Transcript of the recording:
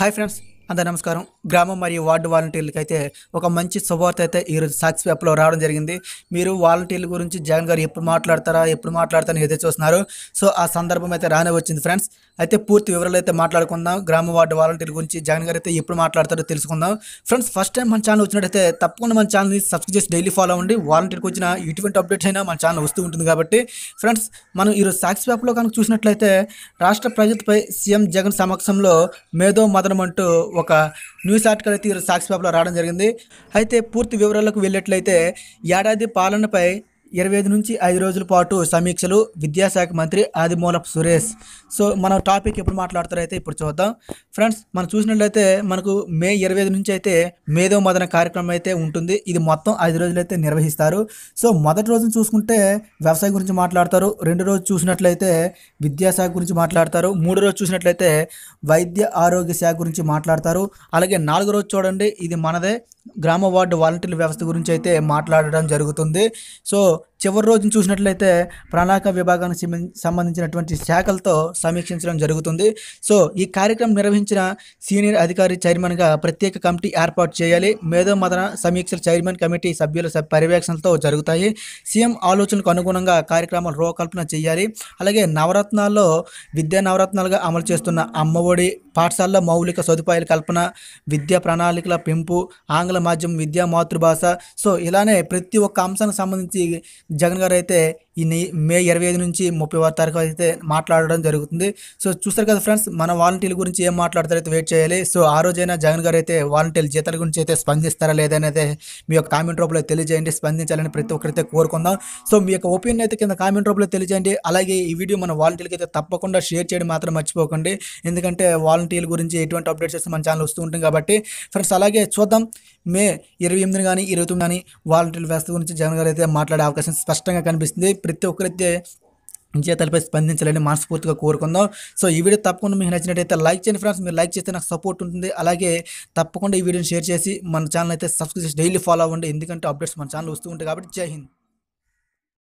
hi friends అందరు నమస్కారం గ్రామం మరియు వార్డు వాలంటీర్లకి అయితే ఒక మంచి శుభవార్త అయితే ఈరోజు సాక్స్ పేపర్లో రావడం జరిగింది మీరు వాలంటీర్ల గురించి జగన్ గారు ఎప్పుడు మాట్లాడతారా ఎప్పుడు మాట్లాడతారని ఎదురు చూస్తున్నారు సో ఆ సందర్భం అయితే రానే వచ్చింది ఫ్రెండ్స్ అయితే పూర్తి వివరాలు అయితే మాట్లాడుకుందాం గ్రామ వార్డు వాలంటీర్ గురించి జగన్ గారు అయితే ఎప్పుడు మాట్లాడతారో తెలుసుకుందాం ఫ్రెండ్స్ ఫస్ట్ టైం మన ఛానల్ వచ్చినట్టయితే తప్పకుండా మన ఛానల్ని సబ్స్క్రైబ్ చేసి డైలీ ఫాలో అవ్వండి వాలంటీర్కి వచ్చిన ఇటువంటి అప్డేట్స్ అయినా మన ఛానల్ వస్తూ ఉంటుంది కాబట్టి ఫ్రెండ్స్ మనం ఈరోజు సాక్స్ పేపర్లో కనుక చూసినట్లయితే రాష్ట్ర ప్రజలపై సీఎం జగన్ సమక్షంలో మేధో మదనం అంటూ ఒక న్యూస్ ఆర్టికల్ అయితే ఈరోజు సాక్షి పేపర్లో రావడం జరిగింది అయితే పూర్తి వివరాలకు వెళ్ళేట్లయితే ఏడాది పాలనపై ఇరవై ఐదు నుంచి ఐదు రోజుల పాటు సమీక్షలు విద్యాశాఖ మంత్రి ఆదిమూలపు సురేష్ సో మనం టాపిక్ ఎప్పుడు అయితే ఇప్పుడు చూద్దాం ఫ్రెండ్స్ మనం చూసినట్లయితే మనకు మే ఇరవై ఐదు నుంచి అయితే మేధో మదన కార్యక్రమం అయితే ఉంటుంది ఇది మొత్తం ఐదు రోజులు అయితే నిర్వహిస్తారు సో మొదటి రోజును చూసుకుంటే వ్యవసాయం గురించి మాట్లాడతారు రెండు రోజు చూసినట్లయితే విద్యాశాఖ గురించి మాట్లాడతారు మూడు రోజు చూసినట్లయితే వైద్య ఆరోగ్య శాఖ గురించి మాట్లాడతారు అలాగే నాలుగో రోజు చూడండి ఇది మనదే గ్రామ వార్డు వాలంటీర్ల వ్యవస్థ గురించి అయితే మాట్లాడడం జరుగుతుంది సో చివరి రోజున చూసినట్లయితే ప్రణాళిక విభాగానికి సంబంధించినటువంటి శాఖలతో సమీక్షించడం జరుగుతుంది సో ఈ కార్యక్రమం నిర్వహించిన సీనియర్ అధికారి చైర్మన్గా ప్రత్యేక కమిటీ ఏర్పాటు చేయాలి మేధో మదన సమీక్షలు చైర్మన్ కమిటీ సభ్యుల పర్యవేక్షణతో జరుగుతాయి సీఎం ఆలోచనకు అనుగుణంగా కార్యక్రమాలు రూపకల్పన చేయాలి అలాగే నవరత్నాల్లో విద్యా నవరత్నాలుగా అమలు చేస్తున్న అమ్మఒడి పాఠశాలలో మౌలిక సదుపాయాల కల్పన విద్యా ప్రణాళికల పెంపు ఆంగ్ల మాధ్యమం విద్యా మాతృభాష సో ఇలానే ప్రతి ఒక్క అంశానికి సంబంధించి జగన్ గారు అయితే ఈ మే ఇరవై ఐదు నుంచి ముప్పై ఆరు తారీఖు అయితే మాట్లాడడం జరుగుతుంది సో చూస్తారు కదా ఫ్రెండ్స్ మన వాలంటీర్ల గురించి ఏం మాట్లాడతారో అయితే వెయిట్ చేయాలి సో ఆ రోజైనా జగన్ గారు అయితే వాలంటీర్ల జీతాల గురించి అయితే స్పందిస్తారా లేదనేది మీ యొక్క కామెంట్ రూపంలో తెలియజేయండి స్పందించాలని ప్రతి ఒక్కరైతే కోరుకుందాం సో మీ యొక్క ఒపీనియన్ అయితే కింద కామెంట్ రూపంలో తెలియజేయండి అలాగే ఈ వీడియో మన వాలంటీర్లకి అయితే తప్పకుండా షేర్ చేయడం మాత్రం మర్చిపోకండి ఎందుకంటే వాలంటీర్ కమిటీల గురించి ఎటువంటి అప్డేట్స్ వస్తే మన ఛానల్ వస్తూ ఉంటుంది కాబట్టి ఫ్రెండ్స్ అలాగే చూద్దాం మే ఇరవై ఎనిమిది కానీ ఇరవై తొమ్మిది కానీ వాలంటీర్ల వ్యవస్థ గురించి జగన్ గారు అయితే మాట్లాడే అవకాశం స్పష్టంగా కనిపిస్తుంది ప్రతి ఒక్కరైతే జీతాలపై స్పందించాలని మనస్ఫూర్తిగా కోరుకుందాం సో ఈ వీడియో తప్పకుండా మీకు నచ్చినట్టయితే లైక్ చేయండి ఫ్రెండ్స్ మీరు లైక్ చేస్తే నాకు సపోర్ట్ ఉంటుంది అలాగే తప్పకుండా ఈ వీడియోని షేర్ చేసి మన ఛానల్ అయితే సబ్స్క్రైబ్ చేసి డైలీ ఫాలో అవ్వండి ఎందుకంటే అప్డేట్స్ మన ఛానల్ వస్తూ ఉంటాయి కాబట్టి జై హింద్